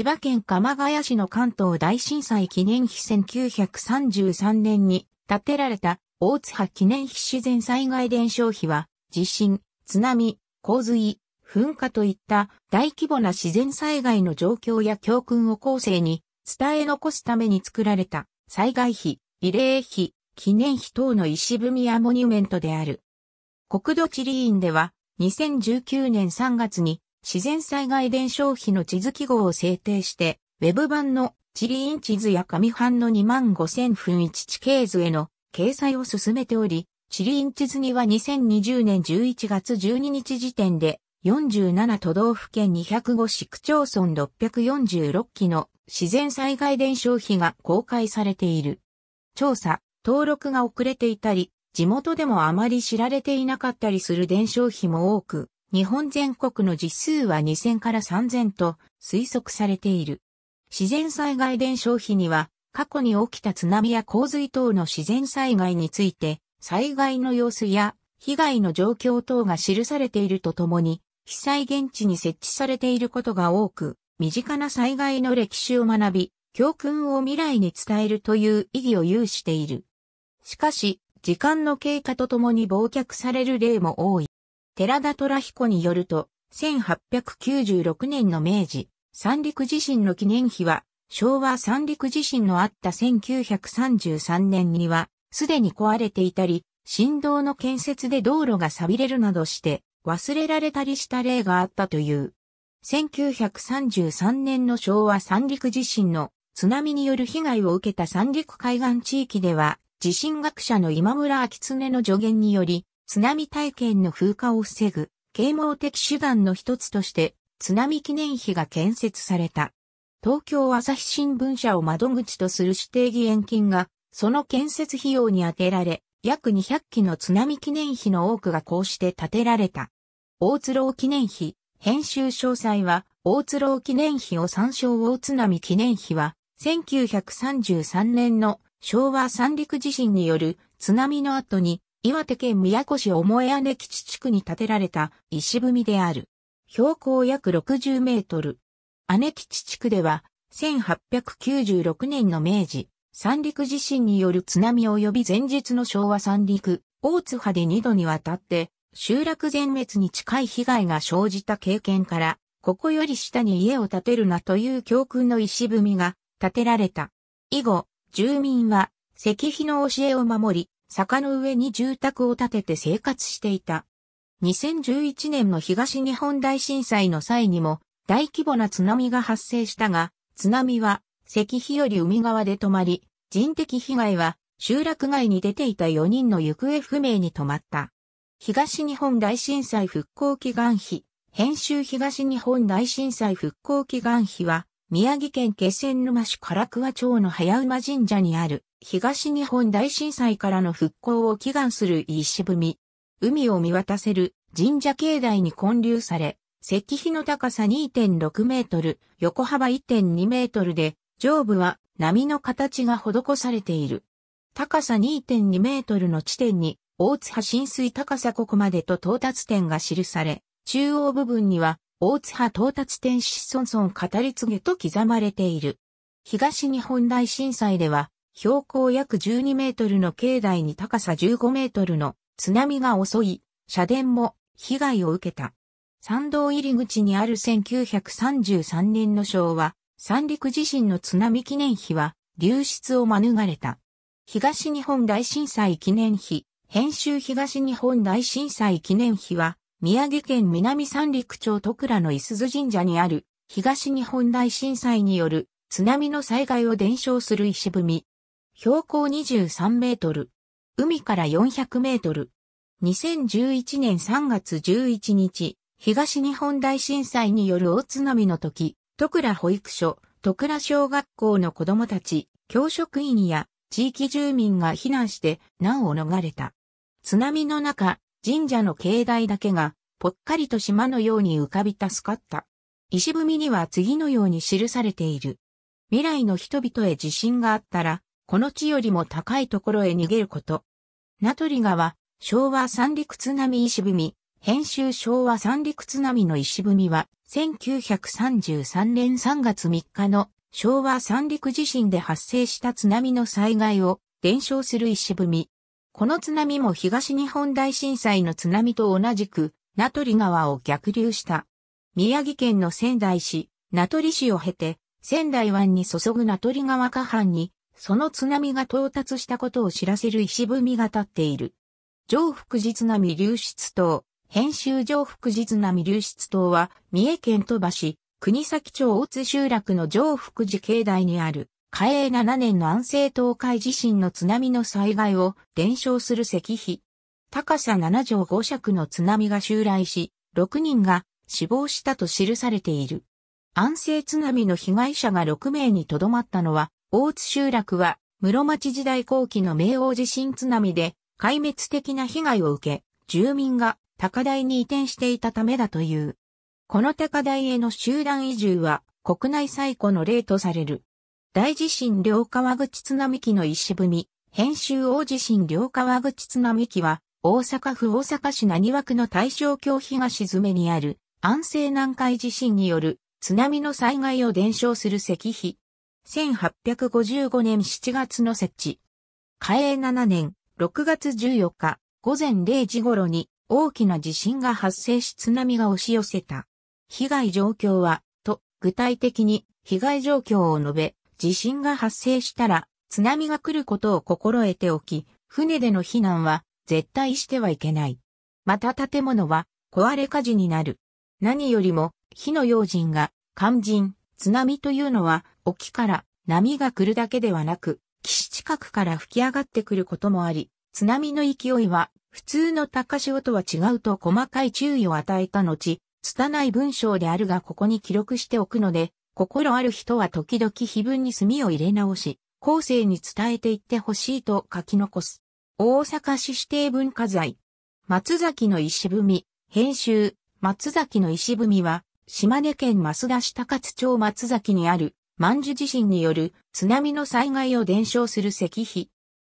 千葉県鎌ヶ谷市の関東大震災記念碑1933年に建てられた大津波記念碑自然災害伝承碑は地震、津波、洪水、噴火といった大規模な自然災害の状況や教訓を後世に伝え残すために作られた災害碑、慰霊碑、記念碑等の石踏みやモニュメントである。国土地理院では2019年3月に自然災害伝承費の地図記号を制定して、ウェブ版の地理院地図や紙版の2万5000分1地形図への掲載を進めており、地理院地図には2020年11月12日時点で47都道府県205市区町村646基の自然災害伝承費が公開されている。調査、登録が遅れていたり、地元でもあまり知られていなかったりする伝承費も多く、日本全国の実数は2000から3000と推測されている。自然災害伝承碑には、過去に起きた津波や洪水等の自然災害について、災害の様子や被害の状況等が記されているとともに、被災現地に設置されていることが多く、身近な災害の歴史を学び、教訓を未来に伝えるという意義を有している。しかし、時間の経過とともに忘却される例も多い。寺田虎彦によると、1896年の明治、三陸地震の記念碑は、昭和三陸地震のあった1933年には、すでに壊れていたり、振動の建設で道路が錆びれるなどして、忘れられたりした例があったという。1933年の昭和三陸地震の津波による被害を受けた三陸海岸地域では、地震学者の今村明恒の助言により、津波体験の風化を防ぐ、啓蒙的手段の一つとして、津波記念碑が建設された。東京朝日新聞社を窓口とする指定義援金が、その建設費用に充てられ、約200基の津波記念碑の多くがこうして建てられた。大津郎記念碑、編集詳細は、大津郎記念碑を参照大津波記念碑は、1933年の昭和三陸地震による津波の後に岩手県宮古市思え姉基地地区に建てられた石踏みである。標高約60メートル。姉基地地区では、1896年の明治、三陸地震による津波及び前日の昭和三陸、大津波で2度にわたって、集落全滅に近い被害が生じた経験から、ここより下に家を建てるなという教訓の石踏みが建てられた。以後、住民は石碑の教えを守り、坂の上に住宅を建てて生活していた。2011年の東日本大震災の際にも大規模な津波が発生したが、津波は石碑より海側で止まり、人的被害は集落外に出ていた4人の行方不明に止まった。東日本大震災復興祈願碑、編集東日本大震災復興祈願碑は、宮城県気仙沼市唐桑町の早馬神社にある東日本大震災からの復興を祈願する石踏み。海を見渡せる神社境内に建立され、石碑の高さ2.6メートル、横幅1.2メートルで、上部は波の形が施されている。高さ2.2メートルの地点に、大津波浸水高さここまでと到達点が記され、中央部分には、大津波到達点子孫孫語り継げと刻まれている。東日本大震災では、標高約12メートルの境内に高さ15メートルの津波が襲い、社殿も被害を受けた。参道入り口にある1933年の昭和、三陸地震の津波記念碑は流出を免れた。東日本大震災記念碑、編集東日本大震災記念碑は、宮城県南三陸町徳倉の伊豆神社にある東日本大震災による津波の災害を伝承する石踏み、標高23メートル。海から400メートル。2011年3月11日、東日本大震災による大津波の時、徳倉保育所、徳倉小学校の子供たち、教職員や地域住民が避難して難を逃れた。津波の中、神社の境内だけが、ぽっかりと島のように浮かび助かった。石踏みには次のように記されている。未来の人々へ自信があったら、この地よりも高いところへ逃げること。名取川、昭和三陸津波石踏み、編集昭和三陸津波の石踏みは、1933年3月3日の昭和三陸地震で発生した津波の災害を伝承する石踏み。この津波も東日本大震災の津波と同じく、名取川を逆流した。宮城県の仙台市、名取市を経て、仙台湾に注ぐ名取川下半に、その津波が到達したことを知らせる石踏みが立っている。上福寺津波流出島、編集上福寺津波流出島は、三重県鳥羽市、国崎町大津集落の上福寺境内にある、嘉永7年の安政東海地震の津波の災害を伝承する石碑。高さ7畳5尺の津波が襲来し、6人が死亡したと記されている。安政津波の被害者が6名にとどまったのは、大津集落は、室町時代後期の明王地震津波で、壊滅的な被害を受け、住民が高台に移転していたためだという。この高台への集団移住は、国内最古の例とされる。大地震両川口津波期の石踏み、編集大地震両川口津波期は、大阪府大阪市浪速区の大正京東詰めにある安政南海地震による津波の災害を伝承する石碑。1855年7月の設置。嘉永7年6月14日午前0時頃に大きな地震が発生し津波が押し寄せた。被害状況は、と、具体的に被害状況を述べ、地震が発生したら津波が来ることを心得ておき、船での避難は絶対してはいけない。また建物は壊れ火事になる。何よりも火の用心が肝心津波というのは、沖から波が来るだけではなく、岸近くから吹き上がってくることもあり、津波の勢いは普通の高潮とは違うと細かい注意を与えた後、拙い文章であるがここに記録しておくので、心ある人は時々碑文に墨を入れ直し、後世に伝えていってほしいと書き残す。大阪市指定文化財。松崎の石踏み、編集、松崎の石踏みは、島根県益田市高津町松崎にある万寿地震による津波の災害を伝承する石碑。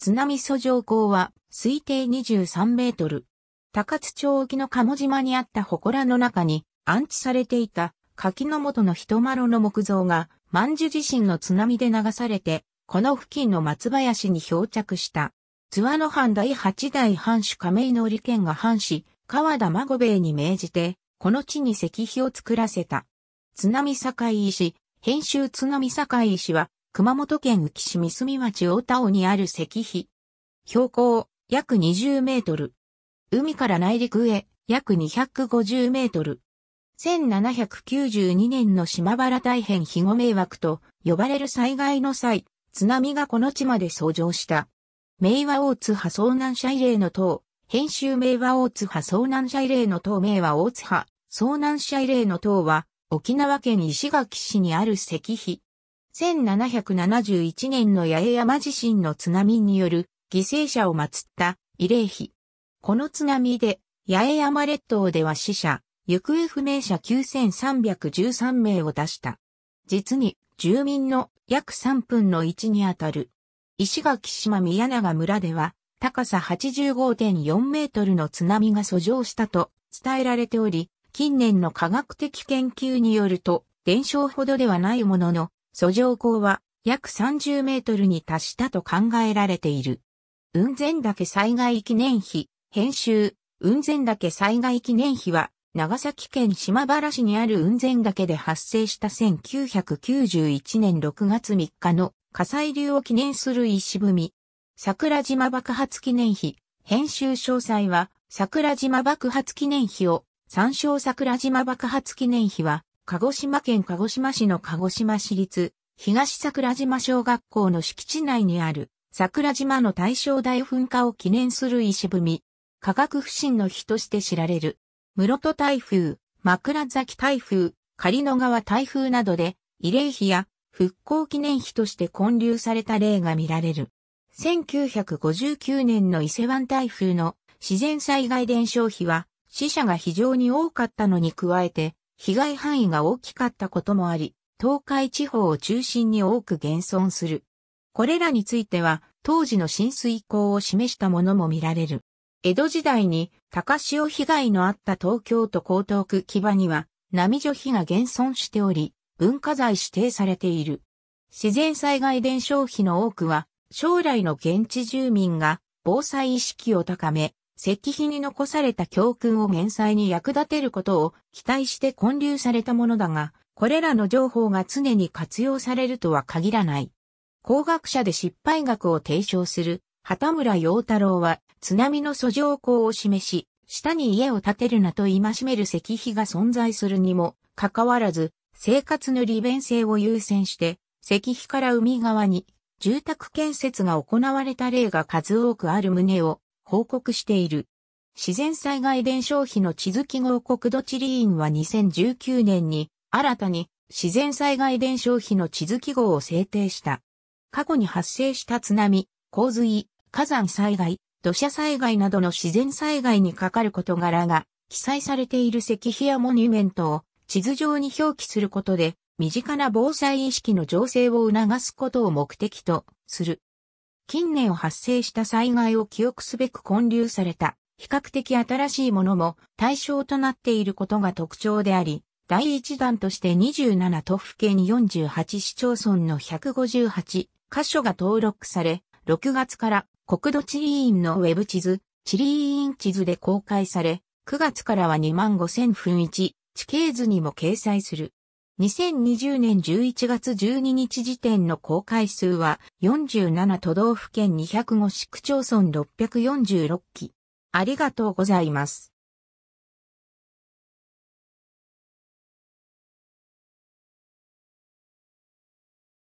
津波遡上港は推定23メートル。高津町沖の鴨島にあった祠の中に安置されていた柿の元の人丸の木像が万寿地震の津波で流されて、この付近の松林に漂着した。津和野藩第八代藩主亀井の利権が藩士、川田孫兵衛に命じて、この地に石碑を作らせた。津波境石、編集津波境石は、熊本県宇城市三住町大田尾にある石碑。標高、約20メートル。海から内陸へ、約250メートル。1792年の島原大変肥後迷惑と呼ばれる災害の際、津波がこの地まで遡上した。明和大津波遭難者慰霊の塔、編集名は大津波遭難者慰霊の塔名は大津波遭難者慰霊の塔は、沖縄県石垣市にある石碑。1771年の八重山地震の津波による犠牲者を祀った慰霊碑。この津波で八重山列島では死者、行方不明者9313名を出した。実に住民の約3分の1にあたる。石垣島宮永村では高さ85.4メートルの津波が遡上したと伝えられており、近年の科学的研究によると、伝承ほどではないものの、遡上高は約30メートルに達したと考えられている。雲仙岳災害記念碑、編集、雲仙岳災害記念碑は、長崎県島原市にある雲仙岳で発生した1991年6月3日の火砕流を記念する石踏み、桜島爆発記念碑、編集詳細は、桜島爆発記念碑を、参照桜島爆発記念碑は、鹿児島県鹿児島市の鹿児島市立、東桜島小学校の敷地内にある、桜島の大正大噴火を記念する石踏み、科学不振の日として知られる、室戸台風、枕崎台風、狩野川台風などで、慰霊碑や復興記念碑として建立された例が見られる。1959年の伊勢湾台風の自然災害伝承費は死者が非常に多かったのに加えて被害範囲が大きかったこともあり、東海地方を中心に多く現存する。これらについては当時の浸水口を示したものも見られる。江戸時代に高潮被害のあった東京都江東区木場には波除碑が現存しており、文化財指定されている。自然災害伝承碑の多くは将来の現地住民が防災意識を高め、石碑に残された教訓を減災に役立てることを期待して建立されたものだが、これらの情報が常に活用されるとは限らない。工学者で失敗学を提唱する畑村陽太郎は津波の訴状校を示し、下に家を建てるなと戒める石碑が存在するにもかかわらず、生活の利便性を優先して、石碑から海側に住宅建設が行われた例が数多くある旨を報告している。自然災害伝承費の地図記号国土地理院は2019年に新たに自然災害伝承費の地図記号を制定した。過去に発生した津波、洪水、火山災害、土砂災害などの自然災害にかかる事柄が記載されている石碑やモニュメントを地図上に表記することで身近な防災意識の醸成を促すことを目的とする。近年発生した災害を記憶すべく混流された、比較的新しいものも対象となっていることが特徴であり、第1弾として27都府県48市町村の158箇所が登録され、6月から国土地理院のウェブ地図、地理院地図で公開され、9月からは2万5000分1地形図にも掲載する。2020年11月12日時点の公開数は47都道府県205市区町村646期。ありがとうございます。